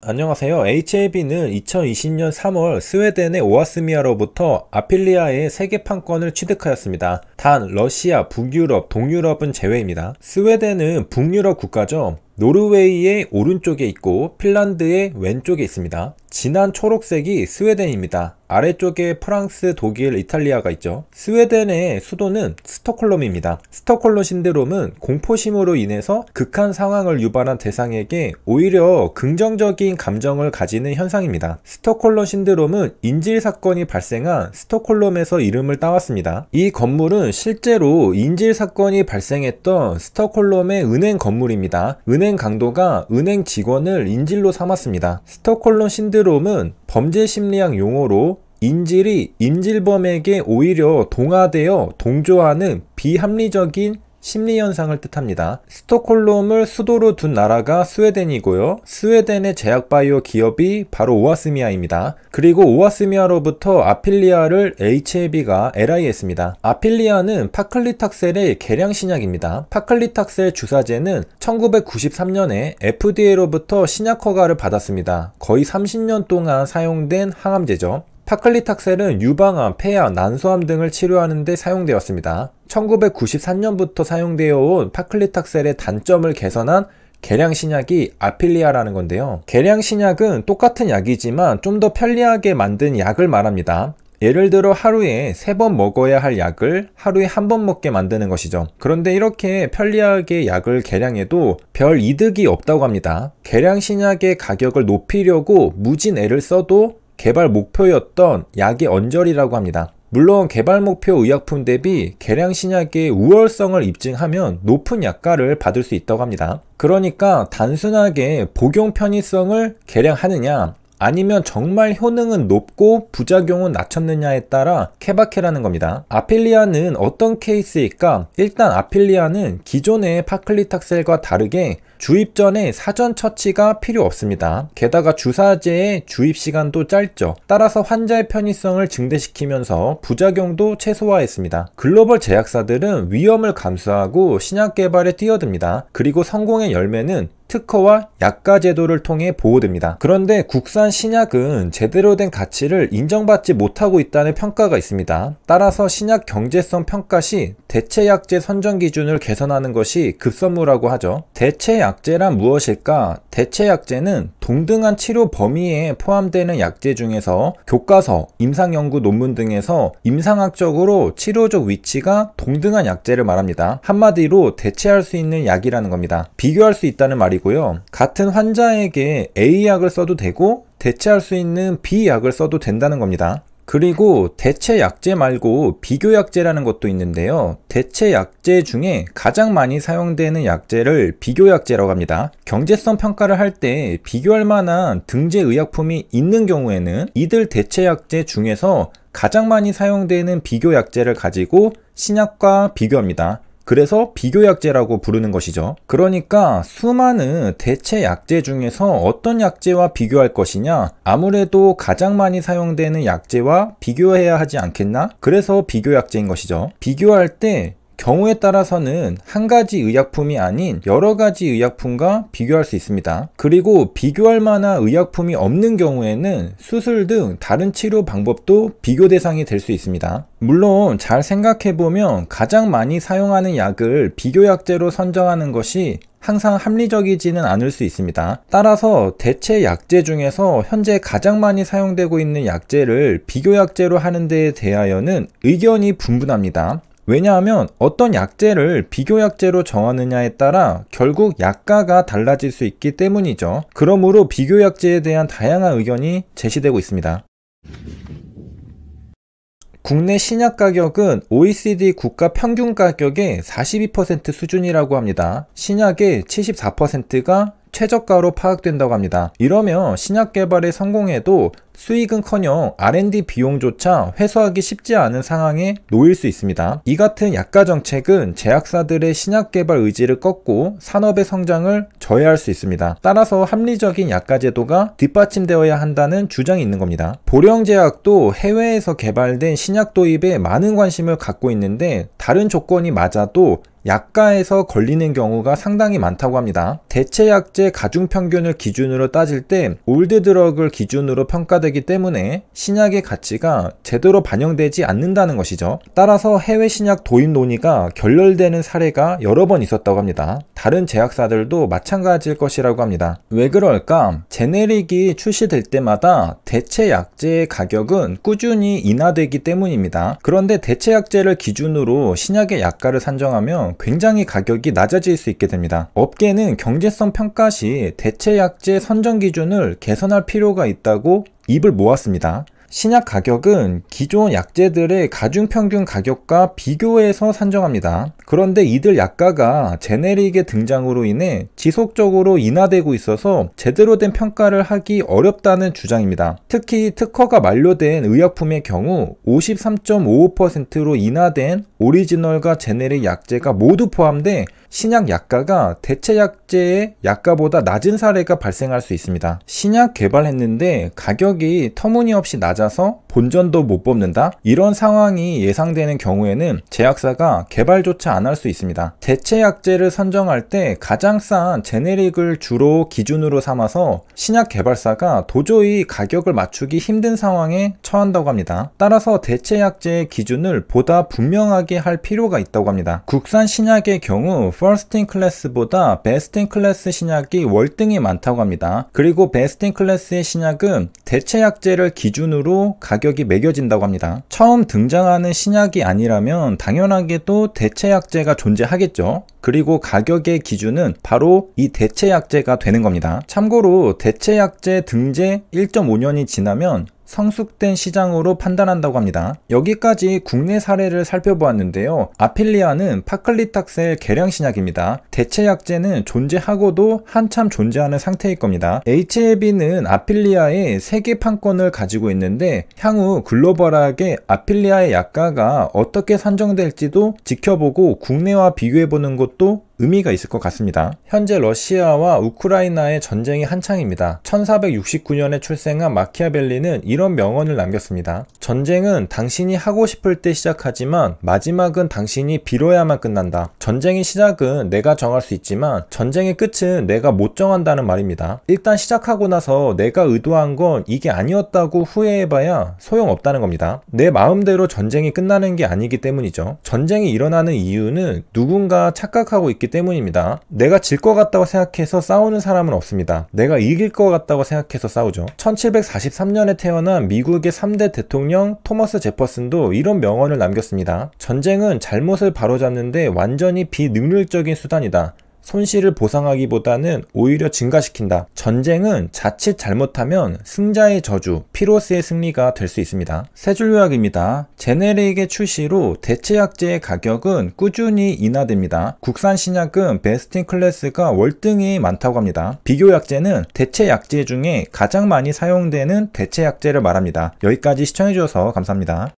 안녕하세요. HAB는 2020년 3월 스웨덴의 오아스미아로부터 아필리아의 세계판권을 취득하였습니다. 단 러시아, 북유럽, 동유럽은 제외입니다. 스웨덴은 북유럽 국가죠. 노르웨이의 오른쪽에 있고 핀란드의 왼쪽에 있습니다. 진한 초록색이 스웨덴입니다. 아래쪽에 프랑스, 독일, 이탈리아가 있죠. 스웨덴의 수도는 스톡홀롬입니다 스톡홀름 신드롬은 공포심으로 인해서 극한 상황을 유발한 대상에게 오히려 긍정적인 감정을 가지는 현상입니다. 스톡홀름 신드롬은 인질 사건이 발생한 스톡홀롬에서 이름을 따왔습니다. 이 건물은 실제로 인질 사건이 발생했던 스톡홀롬의 은행 건물입니다. 은행 은행 강도가 은행 직원을 인질로 삼았습니다. 스톡홀론 신드롬은 범죄 심리학 용어로 인질이 인질범에게 오히려 동화되어 동조하는 비합리적인 심리현상을 뜻합니다. 스톡홀롬을 수도로 둔 나라가 스웨덴이고요. 스웨덴의 제약바이오 기업이 바로 오아스미아입니다. 그리고 오아스미아로부터 아필리아를 HAB가 LI했습니다. 아필리아는 파클리탁셀의 계량신약입니다. 파클리탁셀 주사제는 1993년에 FDA로부터 신약 허가를 받았습니다. 거의 30년 동안 사용된 항암제죠. 파클리탁셀은 유방암, 폐암, 난소암 등을 치료하는 데 사용되었습니다. 1993년부터 사용되어 온 파클리탁셀의 단점을 개선한 계량 신약이 아필리아라는 건데요. 계량 신약은 똑같은 약이지만 좀 더 편리하게 만든 약을 말합니다. 예를 들어 하루에 세 번 먹어야 할 약을 하루에 한 번 먹게 만드는 것이죠. 그런데 이렇게 편리하게 약을 개량해도 별 이득이 없다고 합니다. 개량 신약의 가격을 높이려고 무진 애를 써도 개발 목표였던 약의 언저리라고 합니다. 물론 개발 목표 의약품 대비 개량 신약의 우월성을 입증하면 높은 약가를 받을 수 있다고 합니다. 그러니까 단순하게 복용 편의성을 개량하느냐 아니면 정말 효능은 높고 부작용은 낮췄느냐에 따라 케바케라는 겁니다. 아필리아는 어떤 케이스일까? 일단 아필리아는 기존의 파클리탁셀과 다르게 주입 전에 사전 처치가 필요 없습니다. 게다가 주사제의 주입 시간도 짧죠. 따라서 환자의 편의성을 증대시키면서 부작용도 최소화했습니다. 글로벌 제약사들은 위험을 감수하고 신약 개발에 뛰어듭니다. 그리고 성공의 열매는 특허와 약가 제도를 통해 보호됩니다. 그런데 국산 신약은 제대로 된 가치를 인정받지 못하고 있다는 평가가 있습니다. 따라서 신약 경제성 평가 시 대체 약제 선정 기준을 개선하는 것이 급선무라고 하죠. 대체 약제란 무엇일까? 대체 약제는 동등한 치료 범위에 포함되는 약제 중에서 교과서, 임상연구 논문 등에서 임상학적으로 치료적 위치가 동등한 약제를 말합니다. 한마디로 대체할 수 있는 약이라는 겁니다. 비교할 수 있다는 말이고요. 같은 환자에게 A약을 써도 되고 대체할 수 있는 B약을 써도 된다는 겁니다. 그리고 대체 약제 말고 비교 약제라는 것도 있는데요. 대체 약제 중에 가장 많이 사용되는 약제를 비교 약제라고 합니다. 경제성 평가를 할 때 비교할 만한 등재 의약품이 있는 경우에는 이들 대체 약제 중에서 가장 많이 사용되는 비교 약제를 가지고 신약과 비교합니다. 그래서 비교약제라고 부르는 것이죠. 그러니까 수많은 대체 약제 중에서 어떤 약제와 비교할 것이냐? 아무래도 가장 많이 사용되는 약제와 비교해야 하지 않겠나? 그래서 비교약제인 것이죠. 비교할 때 경우에 따라서는 한 가지 의약품이 아닌 여러 가지 의약품과 비교할 수 있습니다. 그리고 비교할 만한 의약품이 없는 경우에는 수술 등 다른 치료 방법도 비교 대상이 될 수 있습니다. 물론 잘 생각해보면 가장 많이 사용하는 약을 비교약제로 선정하는 것이 항상 합리적이지는 않을 수 있습니다. 따라서 대체 약제 중에서 현재 가장 많이 사용되고 있는 약제를 비교약제로 하는 데에 대하여는 의견이 분분합니다. 왜냐하면 어떤 약재를 비교약재로 정하느냐에 따라 결국 약가가 달라질 수 있기 때문이죠. 그러므로 비교약재에 대한 다양한 의견이 제시되고 있습니다. 국내 신약 가격은 OECD 국가 평균 가격의 42% 수준이라고 합니다. 신약의 74%가 최저가로 파악된다고 합니다. 이러면 신약 개발에 성공해도 수익은커녕 R&D 비용조차 회수하기 쉽지 않은 상황에 놓일 수 있습니다. 이 같은 약가 정책은 제약사들의 신약 개발 의지를 꺾고 산업의 성장을 저해할 수 있습니다. 따라서 합리적인 약가 제도가 뒷받침되어야 한다는 주장이 있는 겁니다. 보령제약도 해외에서 개발된 신약 도입에 많은 관심을 갖고 있는데 다른 조건이 맞아도 약가에서 걸리는 경우가 상당히 많다고 합니다. 대체약제 가중평균을 기준으로 따질 때 올드드럭을 기준으로 평가되기 되기 때문에 신약의 가치가 제대로 반영되지 않는다는 것이죠. 따라서 해외 신약 도입 논의가 결렬되는 사례가 여러 번 있었다고 합니다. 다른 제약사들도 마찬가지일 것이라고 합니다. 왜 그럴까? 제네릭이 출시될 때마다 대체 약제의 가격은 꾸준히 인하되기 때문입니다. 그런데 대체 약제를 기준으로 신약의 약가를 산정하면 굉장히 가격이 낮아질 수 있게 됩니다. 업계는 경제성 평가 시 대체 약제 선정 기준을 개선할 필요가 있다고 입을 모았습니다. 신약 가격은 기존 약재들의 가중평균 가격과 비교해서 산정합니다. 그런데 이들 약가가 제네릭의 등장으로 인해 지속적으로 인하되고 있어서 제대로 된 평가를 하기 어렵다는 주장입니다. 특히 특허가 만료된 의약품의 경우 53.55%로 인하된 오리지널과 제네릭 약재가 모두 포함돼 신약 약가가 대체 약제의 약가보다 낮은 사례가 발생할 수 있습니다. 신약 개발했는데 가격이 터무니없이 낮아서 본전도 못 뽑는다? 이런 상황이 예상되는 경우에는 제약사가 개발조차 안 할 수 있습니다. 대체 약제를 선정할 때 가장 싼 제네릭을 주로 기준으로 삼아서 신약 개발사가 도저히 가격을 맞추기 힘든 상황에 처한다고 합니다. 따라서 대체 약제의 기준을 보다 분명하게 할 필요가 있다고 합니다. 국산 신약의 경우 퍼스트 인 클래스보다 베스트 인 클래스 신약이 월등히 많다고 합니다. 그리고 베스트 인 클래스의 신약은 대체 약제를 기준으로 가격이 매겨진다고 합니다. 처음 등장하는 신약이 아니라면 당연하게도 대체 약제가 존재하겠죠. 그리고 가격의 기준은 바로 이 대체 약제가 되는 겁니다. 참고로 대체 약제 등재 1.5년이 지나면 성숙된 시장으로 판단한다고 합니다. 여기까지 국내 사례를 살펴보았는데요. 아필리아는 파클리탁셀 개량 신약입니다. 대체 약제는 존재하고도 한참 존재하는 상태일 겁니다. HLB는 아필리아의 세계 판권을 가지고 있는데 향후 글로벌하게 아필리아의 약가가 어떻게 산정될지도 지켜보고 국내와 비교해보는 것도 의미가 있을 것 같습니다. 현재 러시아와 우크라이나의 전쟁이 한창입니다. 1469년에 출생한 마키아벨리는 이런 명언을 남겼습니다. 전쟁은 당신이 하고 싶을 때 시작하지만 마지막은 당신이 빌어야만 끝난다. 전쟁의 시작은 내가 정할 수 있지만 전쟁의 끝은 내가 못 정한다는 말입니다. 일단 시작하고 나서 내가 의도한 건 이게 아니었다고 후회해봐야 소용없다는 겁니다. 내 마음대로 전쟁이 끝나는 게 아니기 때문이죠. 전쟁이 일어나는 이유는 누군가 착각하고 있기 때문입니다. 내가 질 것 같다고 생각해서 싸우는 사람은 없습니다. 내가 이길 것 같다고 생각해서 싸우죠. 1743년에 태어난 미국의 3대 대통령 토머스 제퍼슨도 이런 명언을 남겼습니다. 전쟁은 잘못을 바로잡는데 완전히 비능률적인 수단이다. 손실을 보상하기보다는 오히려 증가시킨다. 전쟁은 자칫 잘못하면 승자의 저주, 피로스의 승리가 될 수 있습니다. 세줄 요약입니다. 제네릭의 출시로 대체 약제의 가격은 꾸준히 인하됩니다. 국산 신약은 베스틴 클래스가 월등히 많다고 합니다. 비교 약제는 대체 약제 중에 가장 많이 사용되는 대체 약제를 말합니다. 여기까지 시청해주셔서 감사합니다.